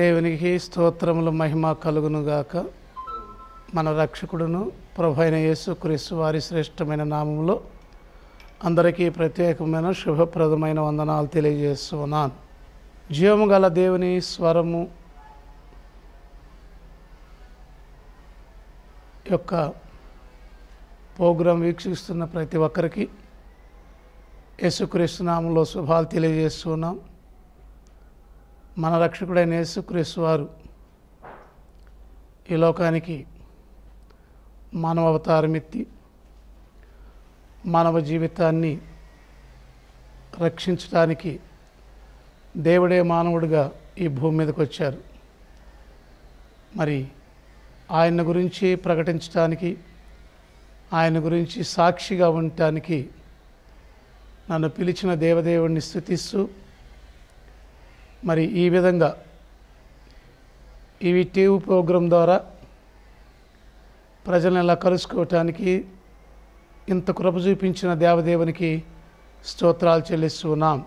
దేవునికి స్తోత్రములు మహిమ కలుగునుగాక మన రక్షకుడును ప్రభు అయిన యేసుక్రీస్తు వారి శ్రేష్టమైన నామంలో అందరికీ ప్రత్యేకమైన శుభప్రదమైన వందనాలు తెలియజేస్తున్నాను జీవము గల దేవుని స్వరము యొక్క ప్రోగ్రాం వీక్షిస్తున్న ప్రతి ఒక్కరికి యేసుక్రీస్తు నామంలో శుభాలు తెలియజేస్తున్నాం మన రక్షకుడైన యేసుక్రీస్తు వారు ఈ లోకానికి మానవ అవతారమెత్తి మానవ జీవితాన్ని రక్షించడానికి దేవుడే మానవుడిగా ఈ భూమి మీదకి వచ్చారు మరి ఆయన గురించి ప్రకటించడానికి ఆయన గురించి సాక్షిగా ఉండటానికి నన్ను పిలిచిన దేవదేవుడిని స్థుతిస్తూ మరి ఈ విధంగా ఇవి టీవీ ప్రోగ్రాం ద్వారా ప్రజలను ఎలా కలుసుకోవటానికి ఇంత కృప చూపించిన దేవదేవునికి స్తోత్రాలు చెల్లిస్తున్నాం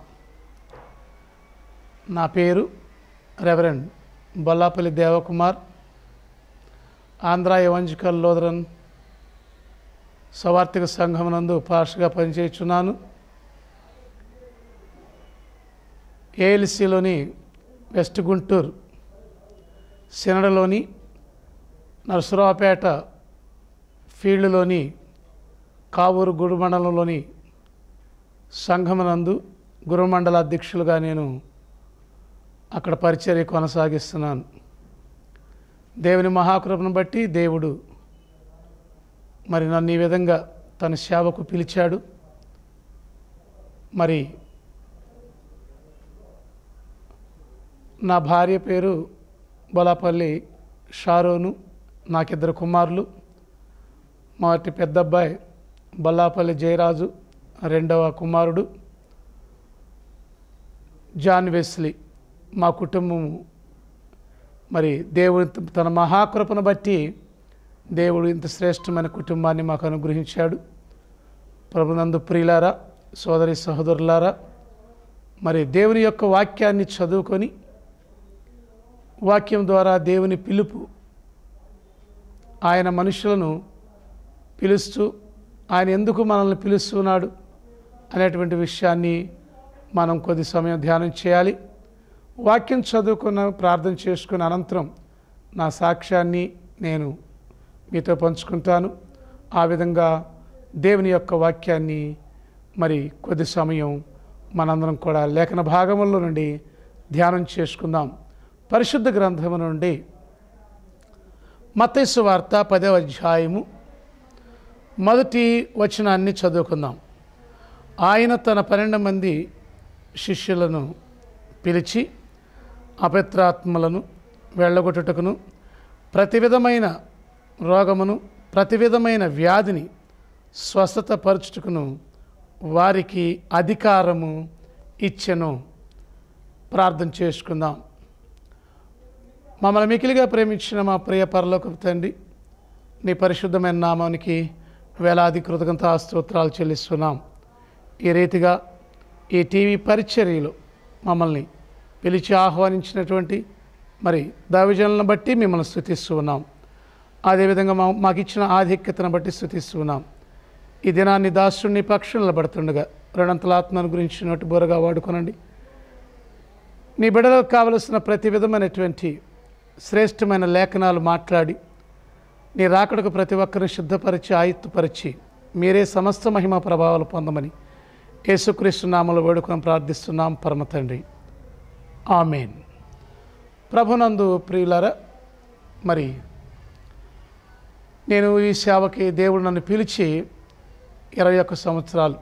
నా పేరు reverend Ballapalli Devakumar Andhra evangelical Lutheran సవార్థిక సంఘం నందు పార్షగా పనిచేస్తున్నాను ఏఎల్సిలోని వెస్ట్ గుంటూరు సినడలోని నరసరావుపేట ఫీల్డ్లోని కావూరు గుడి మండలంలోని సంఘమనందు గురుమండల అధ్యక్షులుగా నేను అక్కడ పరిచర్య కొనసాగిస్తున్నాను దేవుని మహాకృపను బట్టి దేవుడు మరి నన్ను ఈ విధంగా తన సేవకు పిలిచాడు మరి నా భార్య పేరు బలాపల్లి షారోను నాకిద్దరు కుమారులు మా పెద్దబ్బాయి బల్లాపల్లి జయరాజు రెండవ కుమారుడు జాన్ వెస్లీ మా కుటుంబము మరి దేవుడి తన మహాకృపను బట్టి దేవుడు ఇంత శ్రేష్టమైన కుటుంబాన్ని మాకు అనుగ్రహించాడు ప్రభునందు ప్రియులారా సోదరి సహోదరులారా మరి దేవుని యొక్క వాక్యాన్ని చదువుకొని వాక్యం ద్వారా దేవుని పిలుపు ఆయన మనుషులను పిలుస్తూ ఆయన ఎందుకు మనల్ని పిలుస్తున్నాడు అనేటువంటి విషయాన్ని మనం కొద్ది సమయం ధ్యానం చేయాలి వాక్యం చదువుకున్న ప్రార్థన చేసుకున్న అనంతరం నా సాక్ష్యాన్ని నేను మీతో పంచుకుంటాను ఆ విధంగా దేవుని యొక్క వాక్యాన్ని మరి కొద్ది సమయం మనందరం కూడా లేఖన భాగంలో నుండి ధ్యానం చేసుకుందాం పరిశుద్ధ గ్రంథము నుండి మతస్సు వార్త పదవ అధ్యాయము మొదటి వచనాన్ని చదువుకుందాం ఆయన తన పన్నెండు మంది శిష్యులను పిలిచి అపిత్రాత్మలను వెళ్ళగొట్టుటకును ప్రతి విధమైన రోగమును ప్రతి విధమైన వ్యాధిని పరుచుటకును వారికి అధికారము ఇచ్చెను ప్రార్థన చేసుకుందాం మమ్మల్ని మికిలిగా ప్రేమించిన మా ప్రియ పరలోక తండ్రి నీ పరిశుద్ధమైన నామానికి వేలాది కృతజ్ఞత స్తోత్రాలు చెల్లిస్తున్నాం ఈ రీతిగా ఈ టీవీ పరిచర్యలు మమ్మల్ని పిలిచి ఆహ్వానించినటువంటి మరి దావిజనులను బట్టి మిమ్మల్ని స్థుతిస్తున్నాం అదేవిధంగా మా మాకు ఇచ్చిన ఆధిక్యతను బట్టి స్థుతిస్తున్నాం ఈ దినాన్ని దాసుని పక్షులు నిలబడుతుండగా ఆత్మను గురించి నోటి బోరగా వాడుకోనండి నీ బిడలకు కావలసిన ప్రతి విధమైనటువంటి శ్రేష్టమైన లేఖనాలు మాట్లాడి నీ రాకడకు ప్రతి ఒక్కరిని సిద్ధపరిచి ఆయుత్తుపరిచి మీరే సమస్త మహిమ ప్రభావాలు పొందమని యేసుక్రీస్తు నామలు వేడుకొని ప్రార్థిస్తున్నాం పరమ తండ్రి ఆమెన్ ప్రభునందు ప్రియులరా మరి నేను ఈ సేవకి దేవుడు నన్ను పిలిచి ఇరవై ఒక్క సంవత్సరాలు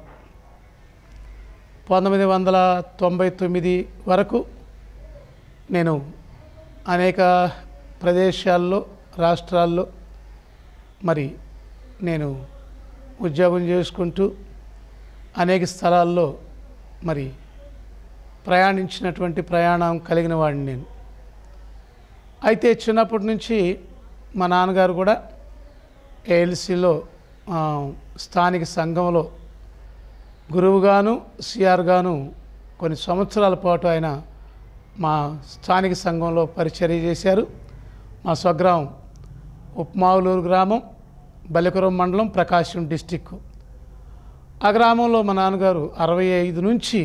పంతొమ్మిది వందల తొంభై తొమ్మిది వరకు నేను అనేక ప్రదేశాల్లో రాష్ట్రాల్లో మరి నేను ఉద్యోగం చేసుకుంటూ అనేక స్థలాల్లో మరి ప్రయాణించినటువంటి ప్రయాణం కలిగిన వాడిని నేను అయితే చిన్నప్పటి నుంచి మా నాన్నగారు కూడా ఏఎల్సీలో స్థానిక సంఘంలో గురువుగాను సిఆర్గాను కొన్ని సంవత్సరాల పాటు ఆయన మా స్థానిక సంఘంలో పరిచర్య చేశారు మా స్వగ్రామం ఉప్మావులూరు గ్రామం బలికురం మండలం ప్రకాశం డిస్టిక్ ఆ గ్రామంలో మా నాన్నగారు అరవై ఐదు నుంచి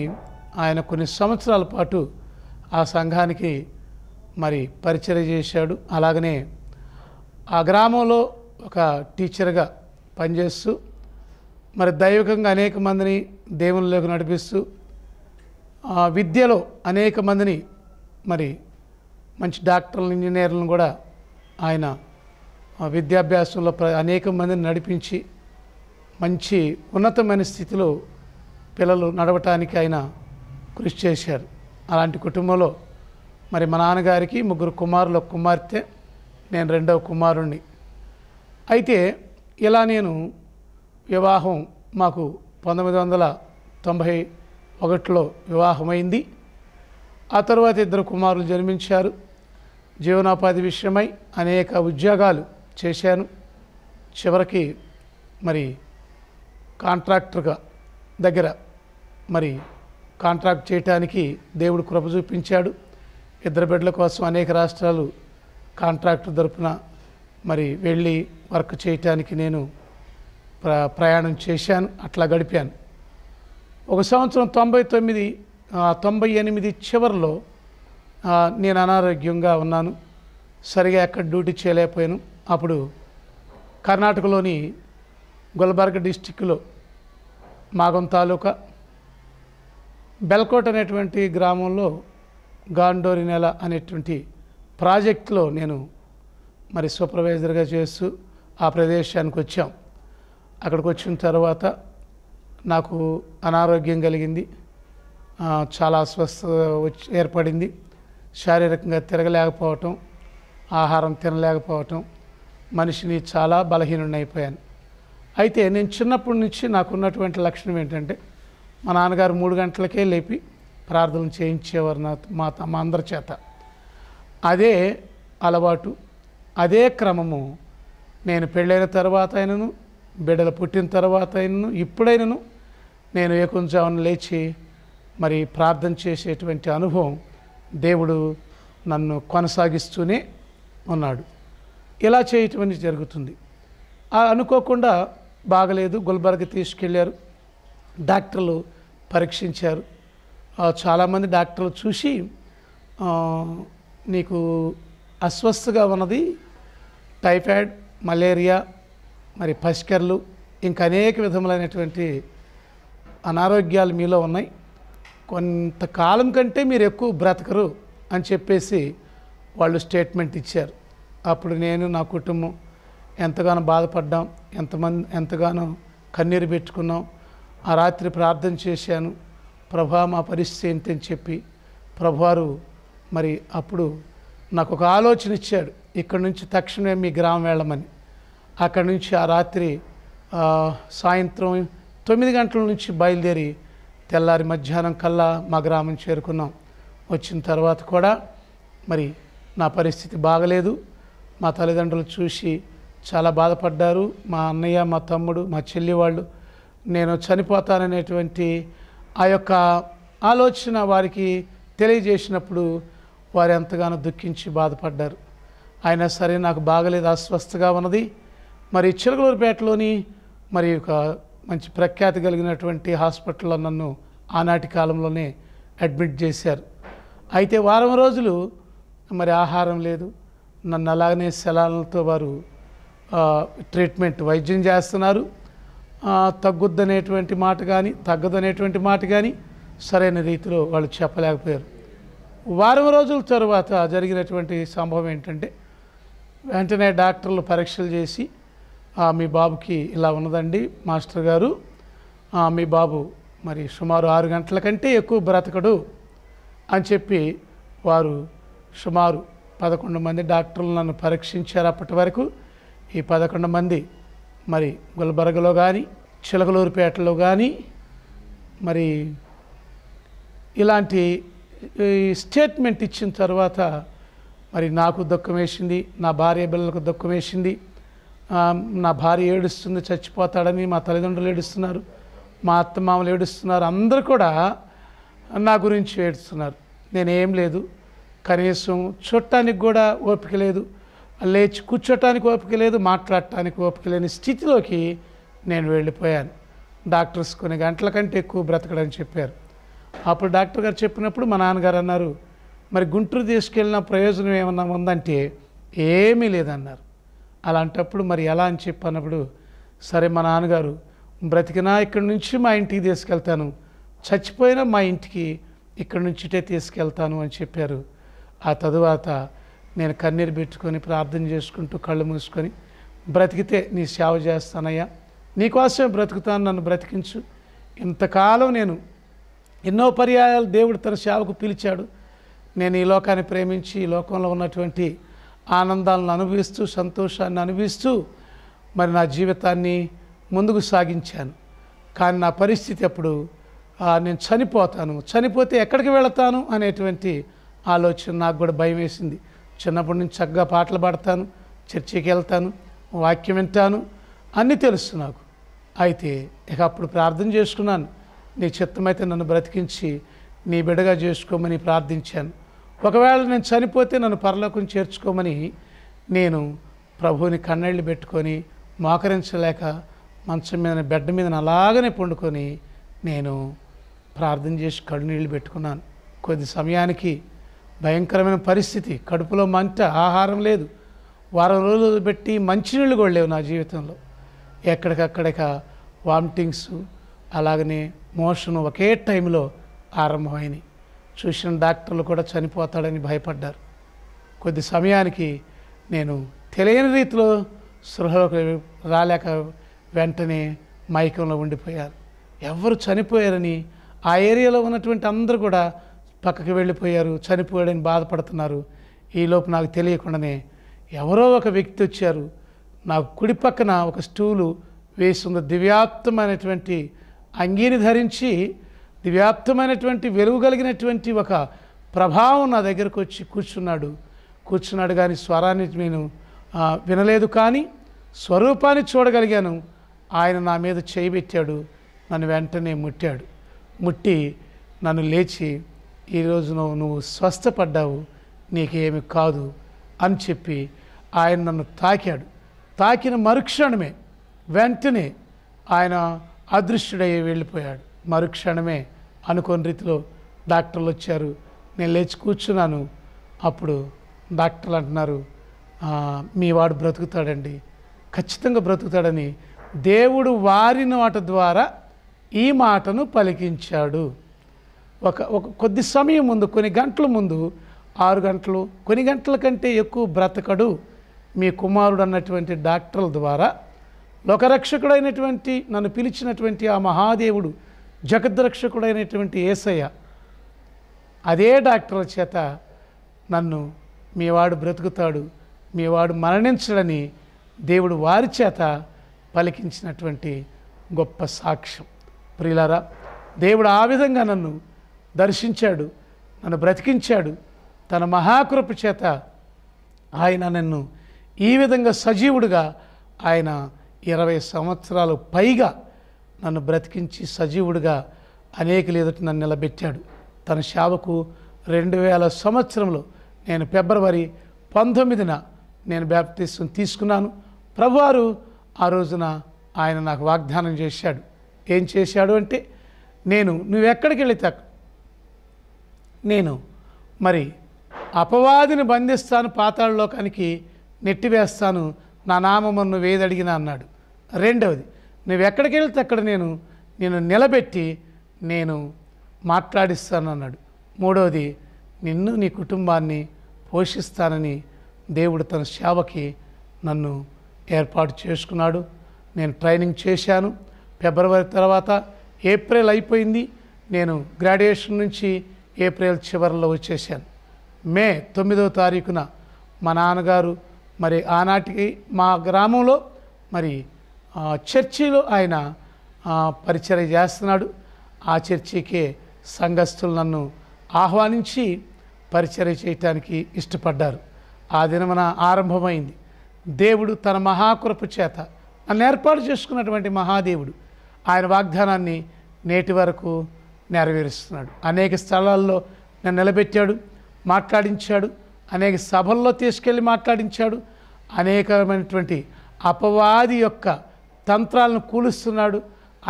ఆయన కొన్ని సంవత్సరాల పాటు ఆ సంఘానికి మరి పరిచయం చేశాడు అలాగనే ఆ గ్రామంలో ఒక టీచర్గా పనిచేస్తూ మరి దైవికంగా అనేక మందిని లేక నడిపిస్తూ విద్యలో అనేక మందిని మరి మంచి డాక్టర్లు ఇంజనీర్లను కూడా ఆయన విద్యాభ్యాసంలో ప్ర అనేక మందిని నడిపించి మంచి ఉన్నతమైన స్థితిలో పిల్లలు నడవటానికి ఆయన కృషి చేశారు అలాంటి కుటుంబంలో మరి మా నాన్నగారికి ముగ్గురు కుమారులు కుమార్తె నేను రెండవ కుమారుణ్ణి అయితే ఇలా నేను వివాహం మాకు పంతొమ్మిది వందల తొంభై ఒకటిలో వివాహమైంది ఆ తర్వాత ఇద్దరు కుమారులు జన్మించారు జీవనోపాధి విషయమై అనేక ఉద్యోగాలు చేశాను చివరికి మరి కాంట్రాక్టర్గా దగ్గర మరి కాంట్రాక్ట్ చేయటానికి దేవుడు కృప చూపించాడు ఇద్దరు బిడ్డల కోసం అనేక రాష్ట్రాలు కాంట్రాక్టర్ తరపున మరి వెళ్ళి వర్క్ చేయటానికి నేను ప్రయాణం చేశాను అట్లా గడిపాను ఒక సంవత్సరం తొంభై తొమ్మిది తొంభై ఎనిమిది చివరిలో నేను అనారోగ్యంగా ఉన్నాను సరిగా ఎక్కడ డ్యూటీ చేయలేకపోయాను అప్పుడు కర్ణాటకలోని గుల్బర్గ డిస్టిక్లో మాగం తాలూకా బెల్కోట్ అనేటువంటి గ్రామంలో గాండోరి నెల అనేటువంటి ప్రాజెక్ట్లో నేను మరి సూపర్వైజర్గా చేస్తూ ఆ ప్రదేశానికి వచ్చాం అక్కడికి వచ్చిన తర్వాత నాకు అనారోగ్యం కలిగింది చాలా అస్వస్థ వచ్చి ఏర్పడింది శారీరకంగా తిరగలేకపోవటం ఆహారం తినలేకపోవటం మనిషిని చాలా బలహీనుడైపోయాను అయితే నేను చిన్నప్పటి నుంచి నాకున్నటువంటి లక్షణం ఏంటంటే మా నాన్నగారు మూడు గంటలకే లేపి ప్రార్థన చేయించేవారు నా మా తమ్మ అందరి చేత అదే అలవాటు అదే క్రమము నేను పెళ్ళైన తర్వాత అయినను బిడ్డలు పుట్టిన తర్వాత అయినను ఇప్పుడైనను నేను కొంచెం లేచి మరి ప్రార్థన చేసేటువంటి అనుభవం దేవుడు నన్ను కొనసాగిస్తూనే ఉన్నాడు ఇలా చేయటం జరుగుతుంది అనుకోకుండా బాగలేదు గుల్బర్గ తీసుకెళ్ళారు డాక్టర్లు పరీక్షించారు చాలామంది డాక్టర్లు చూసి నీకు అస్వస్థగా ఉన్నది టైఫాయిడ్ మలేరియా మరి పసికర్లు ఇంకా అనేక విధములైనటువంటి అనారోగ్యాలు మీలో ఉన్నాయి కొంతకాలం కంటే మీరు ఎక్కువ బ్రతకరు అని చెప్పేసి వాళ్ళు స్టేట్మెంట్ ఇచ్చారు అప్పుడు నేను నా కుటుంబం ఎంతగానో బాధపడ్డాం ఎంతమంది ఎంతగానో కన్నీరు పెట్టుకున్నాం ఆ రాత్రి ప్రార్థన చేశాను ప్రభా మా పరిస్థితి ఏంటని చెప్పి ప్రభువారు మరి అప్పుడు నాకు ఒక ఆలోచన ఇచ్చాడు ఇక్కడ నుంచి తక్షణమే మీ గ్రామం వెళ్ళమని అక్కడ నుంచి ఆ రాత్రి సాయంత్రం తొమ్మిది గంటల నుంచి బయలుదేరి తెల్లారి మధ్యాహ్నం కల్లా మా గ్రామం చేరుకున్నాం వచ్చిన తర్వాత కూడా మరి నా పరిస్థితి బాగలేదు మా తల్లిదండ్రులు చూసి చాలా బాధపడ్డారు మా అన్నయ్య మా తమ్ముడు మా చెల్లి వాళ్ళు నేను చనిపోతాననేటువంటి ఆ యొక్క ఆలోచన వారికి తెలియజేసినప్పుడు వారు ఎంతగానో దుఃఖించి బాధపడ్డారు అయినా సరే నాకు బాగలేదు అస్వస్థగా ఉన్నది మరి చిలకలూరుపేటలోని మరి ఒక మంచి ప్రఖ్యాతి కలిగినటువంటి హాస్పిటల్లో నన్ను ఆనాటి కాలంలోనే అడ్మిట్ చేశారు అయితే వారం రోజులు మరి ఆహారం లేదు నన్ను అలాగనే శలాలతో వారు ట్రీట్మెంట్ వైద్యం చేస్తున్నారు తగ్గుద్దనేటువంటి మాట కానీ తగ్గదనేటువంటి మాట కానీ సరైన రీతిలో వాళ్ళు చెప్పలేకపోయారు వారం రోజుల తర్వాత జరిగినటువంటి సంభవం ఏంటంటే వెంటనే డాక్టర్లు పరీక్షలు చేసి మీ బాబుకి ఇలా ఉన్నదండి మాస్టర్ గారు మీ బాబు మరి సుమారు ఆరు గంటల కంటే ఎక్కువ బ్రతకడు అని చెప్పి వారు సుమారు పదకొండు మంది డాక్టర్లు నన్ను పరీక్షించారు అప్పటి వరకు ఈ పదకొండు మంది మరి గుల్బర్గలో కానీ చిలకలూరుపేటలో కానీ మరి ఇలాంటి స్టేట్మెంట్ ఇచ్చిన తర్వాత మరి నాకు దుఃఖం వేసింది నా భార్య బిల్లలకు దుఃఖం వేసింది నా భార్య ఏడుస్తుంది చచ్చిపోతాడని మా తల్లిదండ్రులు ఏడుస్తున్నారు మా అత్తమామలు ఏడుస్తున్నారు అందరు కూడా నా గురించి ఏడుస్తున్నారు నేనేం లేదు కనీసం చూడటానికి కూడా ఓపిక లేదు లేచి కూర్చోటానికి ఓపిక లేదు మాట్లాడటానికి ఓపిక లేని స్థితిలోకి నేను వెళ్ళిపోయాను డాక్టర్స్ కొన్ని గంటల కంటే ఎక్కువ బ్రతకడని చెప్పారు అప్పుడు డాక్టర్ గారు చెప్పినప్పుడు మా నాన్నగారు అన్నారు మరి గుంటూరు తీసుకెళ్ళిన ప్రయోజనం ఏమన్నా ఉందంటే ఏమీ లేదన్నారు అలాంటప్పుడు మరి ఎలా అని చెప్పి అన్నప్పుడు సరే మా నాన్నగారు బ్రతికినా ఇక్కడి నుంచి మా ఇంటికి తీసుకెళ్తాను చచ్చిపోయినా మా ఇంటికి ఇక్కడి నుంచిటే తీసుకెళ్తాను అని చెప్పారు ఆ తరువాత నేను కన్నీరు పెట్టుకొని ప్రార్థన చేసుకుంటూ కళ్ళు మూసుకొని బ్రతికితే నీ సేవ చేస్తానయ్యా నీకోసమే బ్రతుకుతాను నన్ను బ్రతికించు ఇంతకాలం నేను ఎన్నో పర్యాయాలు దేవుడు తన సేవకు పిలిచాడు నేను ఈ లోకాన్ని ప్రేమించి ఈ లోకంలో ఉన్నటువంటి ఆనందాలను అనుభవిస్తూ సంతోషాన్ని అనుభవిస్తూ మరి నా జీవితాన్ని ముందుకు సాగించాను కానీ నా పరిస్థితి అప్పుడు నేను చనిపోతాను చనిపోతే ఎక్కడికి వెళతాను అనేటువంటి ఆలోచన నాకు కూడా భయం వేసింది చిన్నప్పటి నుంచి చక్కగా పాటలు పాడతాను చర్చికి వెళ్తాను వాక్యం వింటాను అన్నీ తెలుసు నాకు అయితే ఇక అప్పుడు ప్రార్థన చేసుకున్నాను నీ చిత్తమైతే నన్ను బ్రతికించి నీ బిడగా చేసుకోమని ప్రార్థించాను ఒకవేళ నేను చనిపోతే నన్ను పరలోకం చేర్చుకోమని నేను ప్రభువుని కన్నెళ్ళు పెట్టుకొని మోకరించలేక మంచం మీద బెడ్ మీద అలాగనే పండుకొని నేను ప్రార్థన చేసి కళ్ళునీళ్ళు పెట్టుకున్నాను కొద్ది సమయానికి భయంకరమైన పరిస్థితి కడుపులో మంట ఆహారం లేదు వారం రోజులు పెట్టి మంచినీళ్ళు కూడా లేవు నా జీవితంలో ఎక్కడికక్కడిక వామిటింగ్స్ అలాగనే మోషన్ ఒకే టైంలో ఆరంభమైనవి చూసిన డాక్టర్లు కూడా చనిపోతాడని భయపడ్డారు కొద్ది సమయానికి నేను తెలియని రీతిలో సృహలోకి రాలేక వెంటనే మైకంలో ఉండిపోయారు ఎవరు చనిపోయారని ఆ ఏరియాలో ఉన్నటువంటి అందరూ కూడా పక్కకి వెళ్ళిపోయారు చనిపోయాడని బాధపడుతున్నారు ఈలోపు నాకు తెలియకుండానే ఎవరో ఒక వ్యక్తి వచ్చారు నాకు కుడి పక్కన ఒక స్టూలు వేసి ఉన్న దివ్యాప్తమైనటువంటి అంగీని ధరించి దివ్యాప్తమైనటువంటి వెలుగు కలిగినటువంటి ఒక ప్రభావం నా దగ్గరకు వచ్చి కూర్చున్నాడు కూర్చున్నాడు కానీ స్వరాన్ని నేను వినలేదు కానీ స్వరూపాన్ని చూడగలిగాను ఆయన నా మీద చేయిబెట్టాడు నన్ను వెంటనే ముట్టాడు ముట్టి నన్ను లేచి ఈరోజు నువ్వు నువ్వు స్వస్థపడ్డావు నీకేమి కాదు అని చెప్పి ఆయన నన్ను తాకాడు తాకిన మరుక్షణమే వెంటనే ఆయన అదృశ్యుడయ్యి వెళ్ళిపోయాడు మరుక్షణమే అనుకోని రీతిలో డాక్టర్లు వచ్చారు నేను లేచి కూర్చున్నాను అప్పుడు డాక్టర్లు అంటున్నారు మీ వాడు బ్రతుకుతాడండి ఖచ్చితంగా బ్రతుకుతాడని దేవుడు వారిన మాట ద్వారా ఈ మాటను పలికించాడు ఒక ఒక కొద్ది సమయం ముందు కొన్ని గంటల ముందు ఆరు గంటలు కొన్ని గంటల కంటే ఎక్కువ బ్రతకడు మీ కుమారుడు అన్నటువంటి డాక్టర్ల ద్వారా లోకరక్షకుడైనటువంటి నన్ను పిలిచినటువంటి ఆ మహాదేవుడు జగద్రక్షకుడైనటువంటి ఏసయ్య అదే డాక్టర్ల చేత నన్ను మీవాడు బ్రతుకుతాడు మీవాడు మరణించడని దేవుడు వారి చేత పలికించినటువంటి గొప్ప సాక్ష్యం ప్రియులారా దేవుడు ఆ విధంగా నన్ను దర్శించాడు నన్ను బ్రతికించాడు తన మహాకృప చేత ఆయన నన్ను ఈ విధంగా సజీవుడిగా ఆయన ఇరవై సంవత్సరాలు పైగా నన్ను బ్రతికించి సజీవుడిగా అనేకులు ఎదుటి నన్ను నిలబెట్టాడు తన సేవకు రెండు వేల సంవత్సరంలో నేను ఫిబ్రవరి పంతొమ్మిదిన నేను బ్యాప్తిస్వం తీసుకున్నాను ప్రభువారు ఆ రోజున ఆయన నాకు వాగ్దానం చేశాడు ఏం చేశాడు అంటే నేను నువ్వెక్కడికి వెళితే నేను మరి అపవాదిని బంధిస్తాను పాతాళలోకానికి నెట్టివేస్తాను నా నామమును వేదడిగిన అన్నాడు రెండవది నువ్వు ఎక్కడికి వెళ్తే అక్కడ నేను నేను నిలబెట్టి నేను మాట్లాడిస్తాను అన్నాడు మూడవది నిన్ను నీ కుటుంబాన్ని పోషిస్తానని దేవుడు తన సేవకి నన్ను ఏర్పాటు చేసుకున్నాడు నేను ట్రైనింగ్ చేశాను ఫిబ్రవరి తర్వాత ఏప్రిల్ అయిపోయింది నేను గ్రాడ్యుయేషన్ నుంచి ఏప్రిల్ చివరిలో వచ్చేసాను మే తొమ్మిదవ తారీఖున మా నాన్నగారు మరి ఆనాటికి మా గ్రామంలో మరి చర్చిలో ఆయన పరిచర్య చేస్తున్నాడు ఆ చర్చికే సంఘస్థులు నన్ను ఆహ్వానించి పరిచర్య చేయటానికి ఇష్టపడ్డారు ఆ దినమన ఆరంభమైంది దేవుడు తన మహాకృప చేత నన్ను ఏర్పాటు చేసుకున్నటువంటి మహాదేవుడు ఆయన వాగ్దానాన్ని నేటి వరకు నెరవేరుస్తున్నాడు అనేక స్థలాల్లో నన్ను నిలబెట్టాడు మాట్లాడించాడు అనేక సభల్లో తీసుకెళ్ళి మాట్లాడించాడు అనేకమైనటువంటి అపవాది యొక్క తంత్రాలను కూలుస్తున్నాడు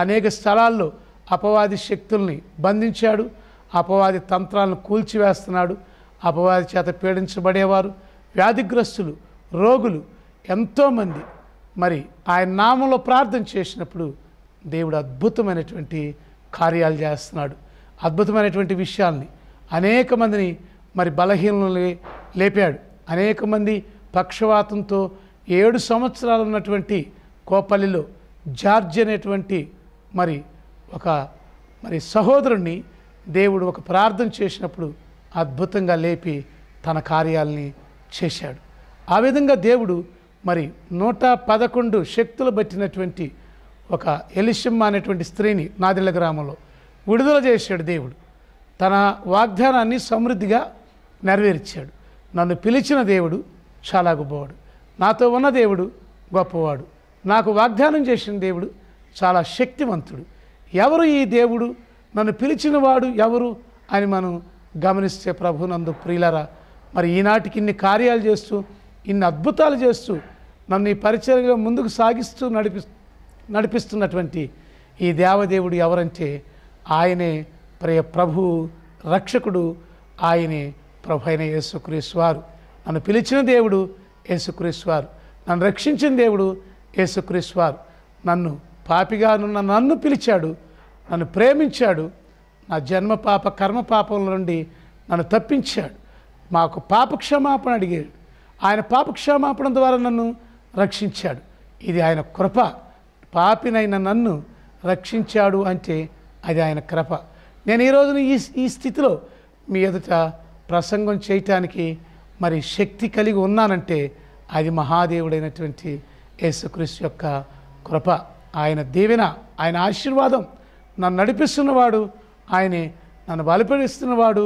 అనేక స్థలాల్లో అపవాది శక్తుల్ని బంధించాడు అపవాది తంత్రాలను కూల్చివేస్తున్నాడు అపవాది చేత పీడించబడేవారు వ్యాధిగ్రస్తులు రోగులు ఎంతోమంది మరి ఆయన నామంలో ప్రార్థన చేసినప్పుడు దేవుడు అద్భుతమైనటువంటి కార్యాలు చేస్తున్నాడు అద్భుతమైనటువంటి విషయాల్ని అనేక మందిని మరి బలహీనలు లేపాడు అనేక మంది పక్షవాతంతో ఏడు సంవత్సరాలు ఉన్నటువంటి కోపల్లిలో జార్జ్ అనేటువంటి మరి ఒక మరి సహోదరుణ్ణి దేవుడు ఒక ప్రార్థన చేసినప్పుడు అద్భుతంగా లేపి తన కార్యాలని చేశాడు ఆ విధంగా దేవుడు మరి నూట పదకొండు శక్తులు బట్టినటువంటి ఒక ఎలిషమ్మ అనేటువంటి స్త్రీని నాదిళ్ళ గ్రామంలో విడుదల చేశాడు దేవుడు తన వాగ్దానాన్ని సమృద్ధిగా నెరవేర్చాడు నన్ను పిలిచిన దేవుడు చాలా గొప్పవాడు నాతో ఉన్న దేవుడు గొప్పవాడు నాకు వాగ్దానం చేసిన దేవుడు చాలా శక్తివంతుడు ఎవరు ఈ దేవుడు నన్ను పిలిచినవాడు ఎవరు అని మనం గమనిస్తే ప్రభు నందు ప్రియులరా మరి ఈనాటికి ఇన్ని కార్యాలు చేస్తూ ఇన్ని అద్భుతాలు చేస్తూ నన్ను ఈ పరిచర్యలో ముందుకు సాగిస్తూ నడిపి నడిపిస్తున్నటువంటి ఈ దేవదేవుడు ఎవరంటే ఆయనే ప్రియ ప్రభు రక్షకుడు ఆయనే ప్రభు అయిన యేసుక్రీశ్వారు నన్ను పిలిచిన దేవుడు యేసుక్రీశ్వారు నన్ను రక్షించిన దేవుడు వారు నన్ను పాపిగానున్న నన్ను పిలిచాడు నన్ను ప్రేమించాడు నా జన్మ పాప కర్మ పాపం నుండి నన్ను తప్పించాడు మాకు పాపక్షమాపణ క్షమాపణ అడిగాడు ఆయన పాపక్షమాపణ ద్వారా నన్ను రక్షించాడు ఇది ఆయన కృప పాపినైన నన్ను రక్షించాడు అంటే అది ఆయన కృప నేను ఈరోజున ఈ ఈ స్థితిలో మీ ఎదుట ప్రసంగం చేయటానికి మరి శక్తి కలిగి ఉన్నానంటే అది మహాదేవుడైనటువంటి యేసుక్రీస్తు యొక్క కృప ఆయన దీవెన ఆయన ఆశీర్వాదం నన్ను నడిపిస్తున్నవాడు ఆయనే నన్ను బలపడిస్తున్నవాడు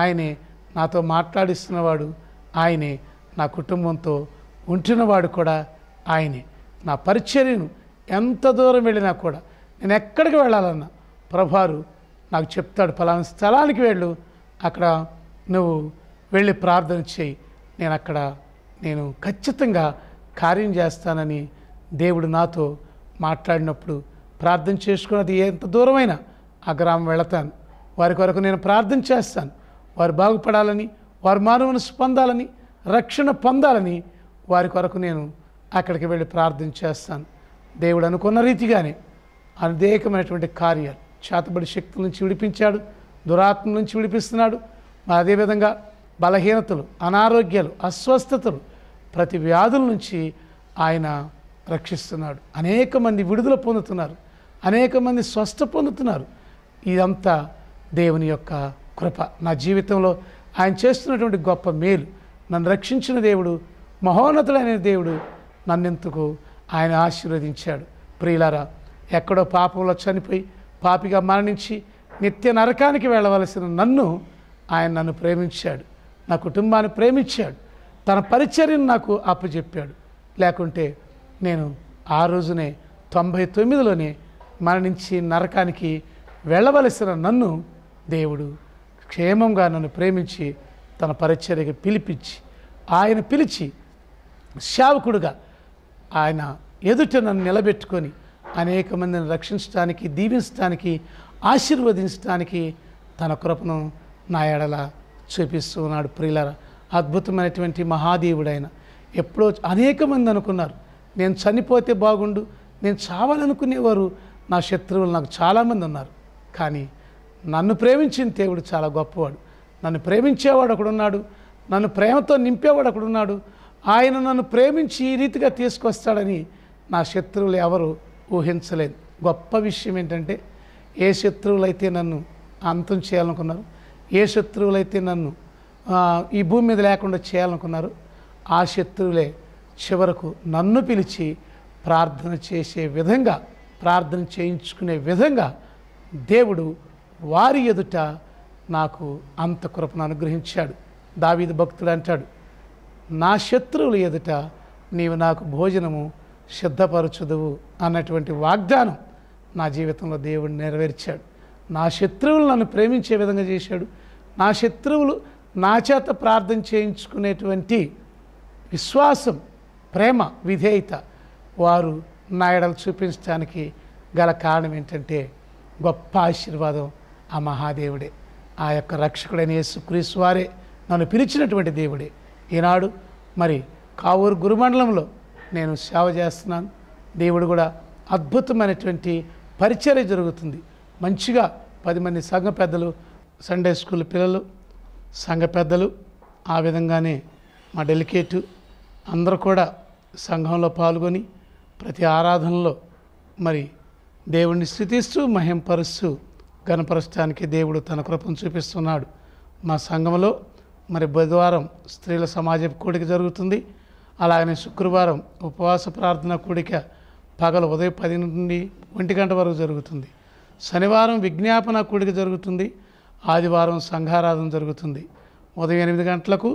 ఆయనే నాతో మాట్లాడిస్తున్నవాడు ఆయనే నా కుటుంబంతో ఉంటున్నవాడు కూడా ఆయనే నా పరిచర్యను ఎంత దూరం వెళ్ళినా కూడా నేను ఎక్కడికి వెళ్ళాలన్నా ప్రభారు నాకు చెప్తాడు ఫలానా స్థలానికి వెళ్ళు అక్కడ నువ్వు వెళ్ళి ప్రార్థన చేయి నేను అక్కడ నేను ఖచ్చితంగా కార్యం చేస్తానని దేవుడు నాతో మాట్లాడినప్పుడు ప్రార్థన చేసుకున్నది ఎంత దూరమైన ఆ గ్రామం వెళతాను వారి కొరకు నేను ప్రార్థన చేస్తాను వారు బాగుపడాలని వారు మానవుని స్పందాలని రక్షణ పొందాలని వారి కొరకు నేను అక్కడికి వెళ్ళి ప్రార్థన చేస్తాను దేవుడు అనుకున్న రీతిగానే అనేకమైనటువంటి కార్యాలు చేతబడి శక్తుల నుంచి విడిపించాడు దురాత్మ నుంచి విడిపిస్తున్నాడు అదేవిధంగా బలహీనతలు అనారోగ్యాలు అస్వస్థతలు ప్రతి వ్యాధుల నుంచి ఆయన రక్షిస్తున్నాడు అనేక మంది విడుదల పొందుతున్నారు అనేక మంది స్వస్థ పొందుతున్నారు ఇదంతా దేవుని యొక్క కృప నా జీవితంలో ఆయన చేస్తున్నటువంటి గొప్ప మేలు నన్ను రక్షించిన దేవుడు మహోన్నతుడైన దేవుడు నన్నెందుకు ఆయన ఆశీర్వదించాడు ప్రియులారా ఎక్కడో పాపంలో చనిపోయి పాపిగా మరణించి నిత్య నరకానికి వెళ్ళవలసిన నన్ను ఆయన నన్ను ప్రేమించాడు నా కుటుంబాన్ని ప్రేమించాడు తన పరిచర్యను నాకు అప్పచెప్పాడు లేకుంటే నేను ఆ రోజునే తొంభై తొమ్మిదిలోనే మరణించి నరకానికి వెళ్ళవలసిన నన్ను దేవుడు క్షేమంగా నన్ను ప్రేమించి తన పరిచర్యకి పిలిపించి ఆయన పిలిచి శావకుడుగా ఆయన ఎదుట నన్ను నిలబెట్టుకొని అనేక మందిని రక్షించడానికి దీవించడానికి ఆశీర్వదించడానికి తన కృపను నా ఎడల చూపిస్తూ ఉన్నాడు ప్రియులరా అద్భుతమైనటువంటి మహాదేవుడైన ఎప్పుడో అనేక మంది అనుకున్నారు నేను చనిపోతే బాగుండు నేను చావాలనుకునేవారు నా శత్రువులు నాకు చాలామంది ఉన్నారు కానీ నన్ను ప్రేమించిన దేవుడు చాలా గొప్పవాడు నన్ను ప్రేమించేవాడు ఒకడున్నాడు నన్ను ప్రేమతో నింపేవాడు ఒకడున్నాడు ఆయన నన్ను ప్రేమించి ఈ రీతిగా తీసుకొస్తాడని నా శత్రువులు ఎవరు ఊహించలేదు గొప్ప విషయం ఏంటంటే ఏ శత్రువులైతే నన్ను అంతం చేయాలనుకున్నారు ఏ శత్రువులైతే నన్ను ఈ భూమి మీద లేకుండా చేయాలనుకున్నారు ఆ శత్రువులే చివరకు నన్ను పిలిచి ప్రార్థన చేసే విధంగా ప్రార్థన చేయించుకునే విధంగా దేవుడు వారి ఎదుట నాకు అంత కృపను అనుగ్రహించాడు దావీది భక్తుడు అంటాడు నా శత్రువుల ఎదుట నీవు నాకు భోజనము సిద్ధపరచుదువు అన్నటువంటి వాగ్దానం నా జీవితంలో దేవుడు నెరవేర్చాడు నా శత్రువులు నన్ను ప్రేమించే విధంగా చేశాడు నా శత్రువులు నా చేత ప్రార్థన చేయించుకునేటువంటి విశ్వాసం ప్రేమ విధేయత వారు నా ఎడలు చూపించడానికి గల కారణం ఏంటంటే గొప్ప ఆశీర్వాదం ఆ మహాదేవుడే ఆ యొక్క రక్షకుడైన యేసుక్రీస్తు వారే నన్ను పిలిచినటువంటి దేవుడే ఈనాడు మరి కావూరు గురుమండలంలో నేను సేవ చేస్తున్నాను దేవుడు కూడా అద్భుతమైనటువంటి పరిచర్య జరుగుతుంది మంచిగా పది మంది సంఘ పెద్దలు సండే స్కూల్ పిల్లలు సంఘ పెద్దలు ఆ విధంగానే మా డెలికేటు అందరూ కూడా సంఘంలో పాల్గొని ప్రతి ఆరాధనలో మరి దేవుణ్ణి స్థుతిస్తూ మహింపరుస్తూ గణపరచడానికి దేవుడు తన కృపను చూపిస్తున్నాడు మా సంఘంలో మరి బుధవారం స్త్రీల సమాజ కూడిక జరుగుతుంది అలాగనే శుక్రవారం ఉపవాస ప్రార్థన కూడిక పగలు ఉదయం పది నుండి ఒంటి గంట వరకు జరుగుతుంది శనివారం విజ్ఞాపన కూడిక జరుగుతుంది ఆదివారం సంఘారాధన జరుగుతుంది ఉదయం ఎనిమిది గంటలకు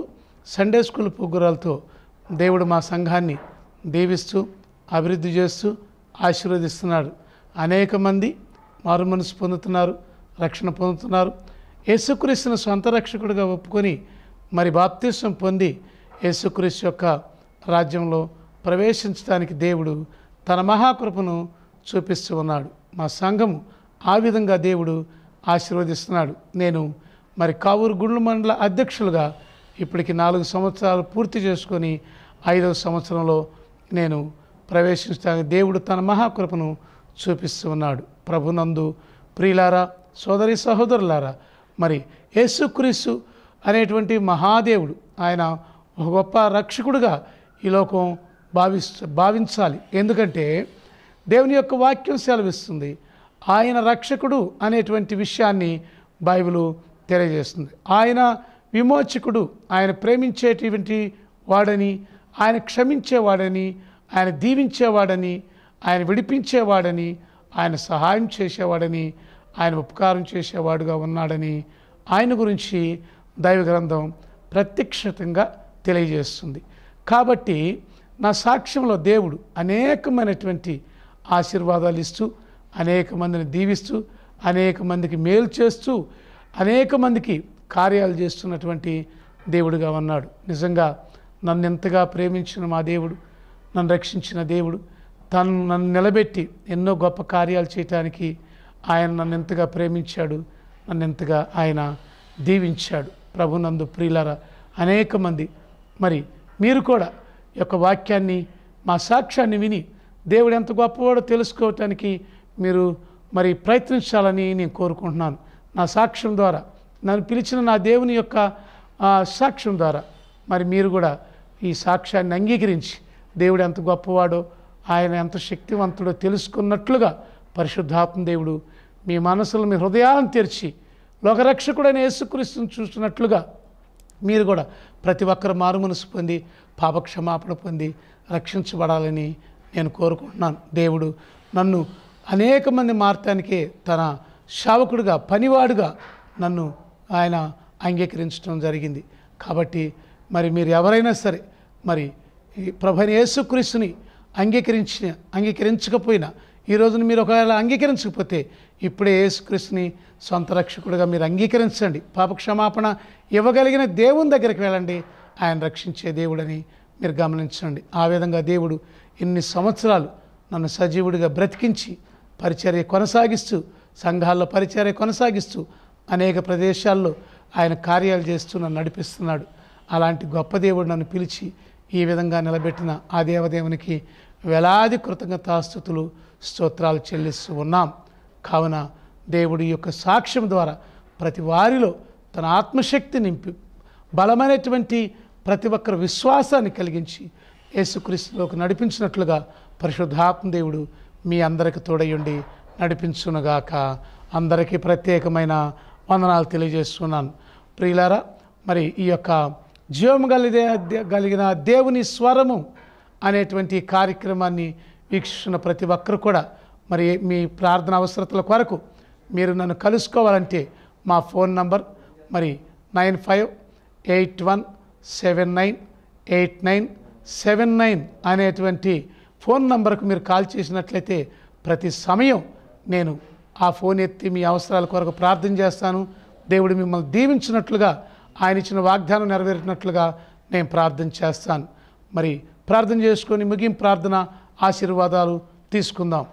సండే స్కూల్ పుగ్గురాలతో దేవుడు మా సంఘాన్ని దీవిస్తూ అభివృద్ధి చేస్తూ ఆశీర్వదిస్తున్నాడు అనేక మంది మారుమనసు పొందుతున్నారు రక్షణ పొందుతున్నారు యేసుక్రీస్తుని సొంత రక్షకుడిగా ఒప్పుకొని మరి బాప్తీసం పొంది యేసుక్రీస్తు యొక్క రాజ్యంలో ప్రవేశించడానికి దేవుడు తన మహాకృపను చూపిస్తూ ఉన్నాడు మా సంఘము ఆ విధంగా దేవుడు ఆశీర్వదిస్తున్నాడు నేను మరి కావూరు గుండ్లు మండల అధ్యక్షులుగా ఇప్పటికి నాలుగు సంవత్సరాలు పూర్తి చేసుకొని ఐదవ సంవత్సరంలో నేను ప్రవేశించడానికి దేవుడు తన మహాకృపను చూపిస్తూ ఉన్నాడు ప్రభునందు ప్రియులారా సోదరి సహోదరులారా మరి యేసుక్రీస్తు అనేటువంటి మహాదేవుడు ఆయన ఒక గొప్ప రక్షకుడుగా ఈ లోకం భావిస్త భావించాలి ఎందుకంటే దేవుని యొక్క వాక్యం సెలవిస్తుంది ఆయన రక్షకుడు అనేటువంటి విషయాన్ని బైబిలు తెలియజేస్తుంది ఆయన విమోచకుడు ఆయన ప్రేమించేటువంటి వాడని ఆయన క్షమించేవాడని ఆయన దీవించేవాడని ఆయన విడిపించేవాడని ఆయన సహాయం చేసేవాడని ఆయన ఉపకారం చేసేవాడుగా ఉన్నాడని ఆయన గురించి దైవ గ్రంథం ప్రత్యక్షతంగా తెలియజేస్తుంది కాబట్టి నా సాక్ష్యంలో దేవుడు అనేకమైనటువంటి ఆశీర్వాదాలు ఇస్తూ అనేక మందిని దీవిస్తూ అనేక మందికి మేలు చేస్తూ అనేక మందికి కార్యాలు చేస్తున్నటువంటి దేవుడుగా ఉన్నాడు నిజంగా నన్ను ఎంతగా ప్రేమించిన మా దేవుడు నన్ను రక్షించిన దేవుడు తను నన్ను నిలబెట్టి ఎన్నో గొప్ప కార్యాలు చేయటానికి ఆయన నన్ను ఎంతగా ప్రేమించాడు నన్ను ఎంతగా ఆయన దీవించాడు ప్రభునందు ప్రియులరా అనేక మంది మరి మీరు కూడా యొక్క వాక్యాన్ని మా సాక్ష్యాన్ని విని దేవుడు ఎంత గొప్పవాడో తెలుసుకోవటానికి మీరు మరి ప్రయత్నించాలని నేను కోరుకుంటున్నాను నా సాక్ష్యం ద్వారా నన్ను పిలిచిన నా దేవుని యొక్క సాక్ష్యం ద్వారా మరి మీరు కూడా ఈ సాక్ష్యాన్ని అంగీకరించి దేవుడు ఎంత గొప్పవాడో ఆయన ఎంత శక్తివంతుడో తెలుసుకున్నట్లుగా పరిశుద్ధాత్మ దేవుడు మీ మనసులో మీ హృదయాలను తెరిచి లోకరక్షకుడైన యేసుక్రీస్తుని చూస్తున్నట్లుగా మీరు కూడా ప్రతి ఒక్కరు మారుమనసు పొంది పాపక్షమాపణ పొంది రక్షించబడాలని నేను కోరుకుంటున్నాను దేవుడు నన్ను అనేక మంది మార్తానికి తన శావకుడిగా పనివాడుగా నన్ను ఆయన అంగీకరించడం జరిగింది కాబట్టి మరి మీరు ఎవరైనా సరే మరి ప్రభని యేసుక్రీస్తుని అంగీకరించిన అంగీకరించకపోయినా ఈ రోజున మీరు ఒకవేళ అంగీకరించకపోతే ఇప్పుడే యేసుక్రీస్తుని సొంత రక్షకుడిగా మీరు అంగీకరించండి పాపక్షమాపణ ఇవ్వగలిగిన దేవుని దగ్గరికి వెళ్ళండి ఆయన రక్షించే దేవుడని మీరు గమనించండి ఆ విధంగా దేవుడు ఇన్ని సంవత్సరాలు నన్ను సజీవుడిగా బ్రతికించి పరిచర్య కొనసాగిస్తూ సంఘాల్లో పరిచర్య కొనసాగిస్తూ అనేక ప్రదేశాల్లో ఆయన కార్యాలు చేస్తూ నడిపిస్తున్నాడు అలాంటి గొప్ప దేవుడు నన్ను పిలిచి ఈ విధంగా నిలబెట్టిన ఆ దేవదేవునికి వేలాది కృతజ్ఞతాస్థుతులు స్తోత్రాలు చెల్లిస్తూ ఉన్నాం కావున దేవుడి యొక్క సాక్ష్యం ద్వారా ప్రతి వారిలో తన ఆత్మశక్తి నింపి బలమైనటువంటి ప్రతి ఒక్కరు విశ్వాసాన్ని కలిగించి యేసుక్రీస్తులోకి నడిపించినట్లుగా పరిశుద్ధాత్మ దేవుడు మీ అందరికి తోడయుండి నడిపించునుగాక అందరికీ ప్రత్యేకమైన వందనాలు తెలియజేస్తున్నాను ప్రియులారా మరి ఈ యొక్క జీవం కలిగే కలిగిన దేవుని స్వరము అనేటువంటి కార్యక్రమాన్ని వీక్షిస్తున్న ప్రతి ఒక్కరు కూడా మరి మీ ప్రార్థన అవసరతల కొరకు మీరు నన్ను కలుసుకోవాలంటే మా ఫోన్ నంబర్ మరి nine five eight one seven nine eight nine seven nine అనేటువంటి ఫోన్ నంబర్కు మీరు కాల్ చేసినట్లయితే ప్రతి సమయం నేను ఆ ఫోన్ ఎత్తి మీ అవసరాల కొరకు ప్రార్థన చేస్తాను దేవుడు మిమ్మల్ని దీవించినట్లుగా ఆయన ఇచ్చిన వాగ్దానం నెరవేరినట్లుగా నేను ప్రార్థన చేస్తాను మరి ప్రార్థన చేసుకొని ముగింపు ప్రార్థన ఆశీర్వాదాలు తీసుకుందాం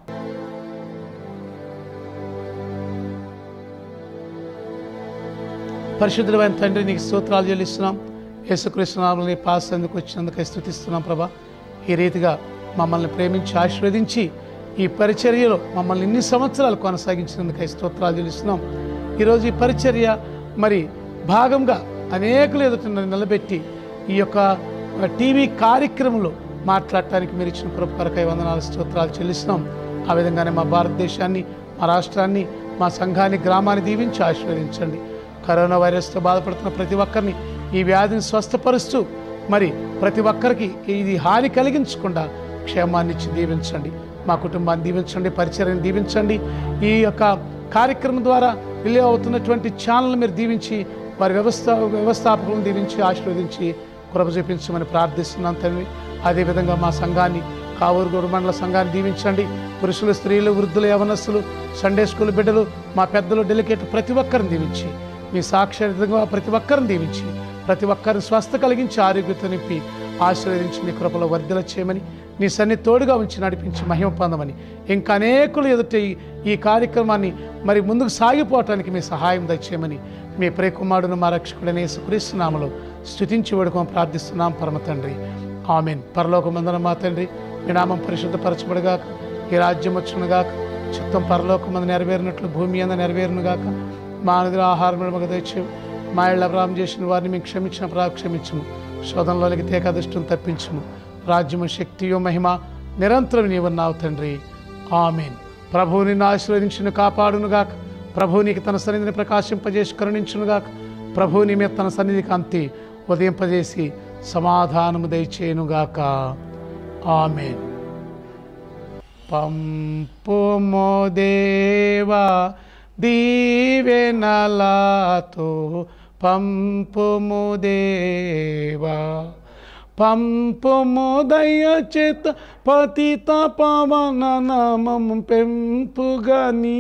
పరిశుద్ధమైన తండ్రి నీకు స్తోత్రాలు చెల్లిస్తున్నాం యేసుకృష్ణ నామని పాస్ అందుకు వచ్చినందుకు స్థుతిస్తున్నాం ప్రభా ఈ రీతిగా మమ్మల్ని ప్రేమించి ఆశీర్వదించి ఈ పరిచర్యలో మమ్మల్ని ఇన్ని సంవత్సరాలు కొనసాగించినందుకై స్తోత్రాలు తెలుస్తున్నాం ఈరోజు ఈ పరిచర్య మరి భాగంగా అనేకలు ఎదుట నిలబెట్టి ఈ యొక్క టీవీ కార్యక్రమంలో మాట్లాడటానికి మీరు ఇచ్చిన కృప కొరకై వందనాలు స్తోత్రాలు చెల్లిస్తున్నాం ఆ విధంగానే మా భారతదేశాన్ని మా రాష్ట్రాన్ని మా సంఘాన్ని గ్రామాన్ని దీవించి ఆశీర్వదించండి కరోనా వైరస్తో బాధపడుతున్న ప్రతి ఒక్కరిని ఈ వ్యాధిని స్వస్థపరుస్తూ మరి ప్రతి ఒక్కరికి ఇది హాని కలిగించకుండా క్షేమాన్ని ఇచ్చి దీవించండి మా కుటుంబాన్ని దీవించండి పరిచయాన్ని దీవించండి ఈ యొక్క కార్యక్రమం ద్వారా రిలే అవుతున్నటువంటి ఛానల్ మీరు దీవించి వారి వ్యవస్థ వ్యవస్థాపకులను దీవించి ఆశీర్వదించి కృప చూపించమని ప్రార్థిస్తున్నాం తండ్రి అదేవిధంగా మా సంఘాన్ని కావూరు మండల సంఘాన్ని దీవించండి పురుషులు స్త్రీలు వృద్ధులు యవనస్తులు సండే స్కూల్ బిడ్డలు మా పెద్దలు డెలికేట్ ప్రతి ఒక్కరిని దీవించి మీ సాక్షరతంగా ప్రతి ఒక్కరిని దీవించి ప్రతి ఒక్కరిని స్వస్థ కలిగించి ఆరోగ్యత నింపి ఆశీర్వదించి మీ కృపలో వర్ధల చేయమని నీ సన్ని తోడుగా ఉంచి నడిపించి మహిమ పొందమని ఇంకా అనేకులు ఎదుట ఈ కార్యక్రమాన్ని మరి ముందుకు సాగిపోవటానికి మీ సహాయం దయచేయమని మీ ప్రేకుమారుడు మా రక్షకుడనే సుకరిస్తున్నామలో స్థుతించి వేడుకోం ప్రార్థిస్తున్నాం పరమ తండ్రి ఆమెన్ పరలోకమందన మా తండ్రి మీ నామం పరిశుద్ధపరచబడిగాక ఈ రాజ్యం వచ్చునుగాక చిత్తం పరలోకమందు నెరవేరినట్లు భూమి అంద నెరవేరునుగాక మా నదిలో ఆహారం తెచ్చు మా ఇళ్ళ అభిరామం చేసిన వారిని మేము క్షమించిన ప్రాక్షమించము శోధనలోకి తీక అదృష్టం తప్పించము రాజ్యము శక్తియు మహిమ నిరంతరం నీవున్నావు తండ్రి ఆమెన్ ప్రభువు నిన్ను ఆశీర్వదించును కాపాడునుగాక ప్రభువు నీకు తన సన్నిధిని ప్రకాశింపజేసి కరుణించునుగాక ప్రభువు నీ మీద తన సన్నిధి కాంతి ఉదయింపజేసి సమాధానము దయచేయునుగాక ఆమెన్ పంపుమో దేవా దీవెనలాతో పంపుము దేవా పంపుముదయ దయచేత పతి తపవన నమం పెంపుగా నీ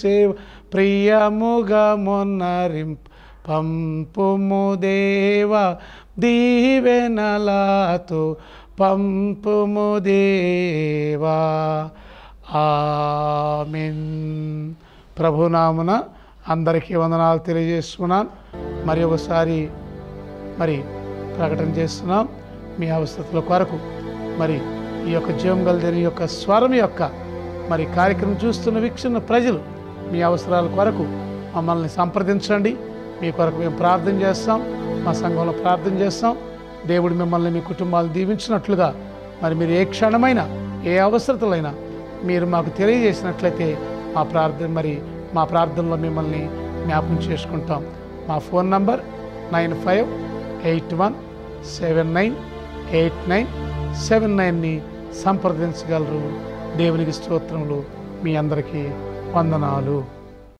సేవ ప్రియముగా మొన్నరింపు పంపుము దేవ దీవెనలాతు పంపుము దేవా ఆమెన్ ప్రభునామున అందరికీ వందనాలు తెలియజేస్తున్నాను మరి ఒకసారి మరి ప్రకటన చేస్తున్నాం మీ అవసరతల కొరకు మరి ఈ యొక్క జీవం గలదేని యొక్క స్వరం యొక్క మరి కార్యక్రమం చూస్తున్న వీక్షణ ప్రజలు మీ అవసరాల కొరకు మమ్మల్ని సంప్రదించండి మీ కొరకు మేము ప్రార్థన చేస్తాం మా సంఘంలో ప్రార్థన చేస్తాం దేవుడు మిమ్మల్ని మీ కుటుంబాలు దీవించినట్లుగా మరి మీరు ఏ క్షణమైనా ఏ అవసరతలైనా మీరు మాకు తెలియజేసినట్లయితే మా ప్రార్థన మరి మా ప్రార్థనలో మిమ్మల్ని జ్ఞాపం చేసుకుంటాం మా phone number nine five eight one seven nine eight nine seven నైన్ని సంప్రదించగలరు దేవునికి స్తోత్రములు మీ అందరికీ వందనాలు